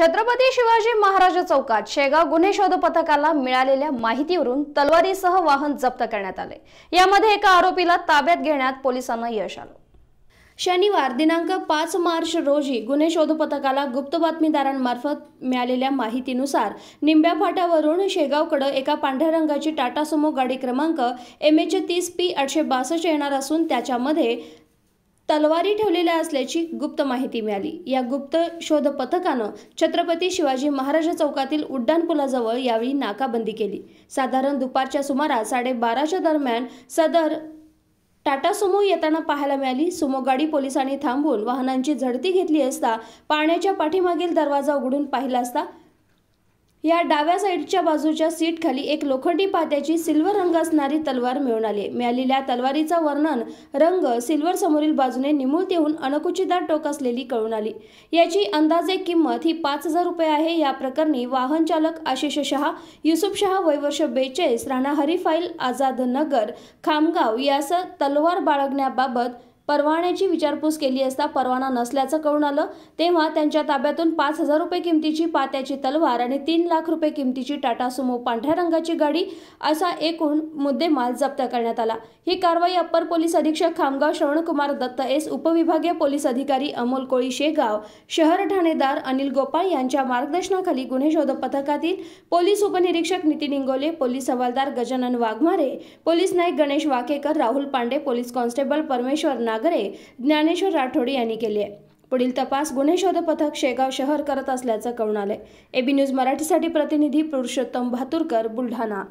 छत्रपती शिवाजी महाराज चौकात शेगाव गुन्हे शोध पथकाला मिळालेल्या माहितीवरून तलवारीसह वाहन जप्त करण्यात आले यामध्ये एका आरोपीला ताब्यात घेण्यात पोलिसांना यश आलं शनिवार दिनांक पाच मार्च रोजी गुन्हे शोध पथकाला गुप्त बातमीदारांमार्फत मिळालेल्या माहितीनुसार निंब्या फाट्यावरून शेगावकडे एका पांढऱ्या रंगाची टाटा सुमो गाडी क्रमांक एम एच तीस पी आठशे बासष्ट येणार असून त्याच्यामध्ये तलवारी ठेवलेल्या असल्याची गुप्त माहिती मिळाली या गुप्त शोध पथकानं छत्रपती शिवाजी महाराज चौकातील उड्डाणपुलाजवळ यावेळी नाकाबंदी केली साधारण दुपारच्या सुमारास साडेबाराच्या दरम्यान सदर टाटा सुमो येताना पाहायला मिळाली सुमो गाडी पोलिसांनी थांबून वाहनांची झडती घेतली असता पाण्याच्या पाठीमागील दरवाजा उघडून पाहिला असता या डाव्या साईडच्या बाजूच्या सीट खाली एक लोखंडी पात्याची सिल्वर रंग असणारी तलवार मिळून आली मिळालेल्या तलवारीचा वर्णन रंग सिल्वर समोरील बाजूने निमुळत येऊन अणकुचीदार टोक असलेली कळून आली याची अंदाजे किंमत ही पाच हजार रुपये आहे या प्रकरणी वाहन चालक आशिष शहा युसुफ शहा वयवर्ष बेचाळीस राणा हरिफाईल आझाद नगर खामगाव यास तलवार बाळगण्याबाबत परवान्याची विचारपूस केली असता परवाना नसल्याचं कळून आलं तेव्हा त्यांच्या ताब्यातून पाच हजार रुपये किमतीची पात्याची तलवार आणि तीन लाख रुपये किमतीची टाटा सुमो पांढऱ्या रंगाची गाडी असा एकूण मुद्देमाल जप्त करण्यात आला ही कारवाई अप्पर पोलीस अधीक्षक खामगाव श्रवणकुमार दत्त एस उपविभागीय पोलीस अधिकारी अमोल कोळी शेगाव शहर ठाणेदार अनिल गोपाळ यांच्या मार्गदर्शनाखाली गुन्हे शोध पथकातील पोलीस उपनिरीक्षक नितीन इंगोले पोलीस हवालदार गजानन वाघमारे पोलीस नाईक गणेश वाकेकर राहुल पांडे पोलीस कॉन्स्टेबल परमेश्वर नाग आगरे ज्ञानेश्वर राठोड यांनी केली आहे पुढील तपास गुन्हे शोध पथक शेगाव शहर करत असल्याचं कळून आले एबी न्यूज मराठीसाठी प्रतिनिधी पुरुषोत्तम भातुरकर बुलढाणा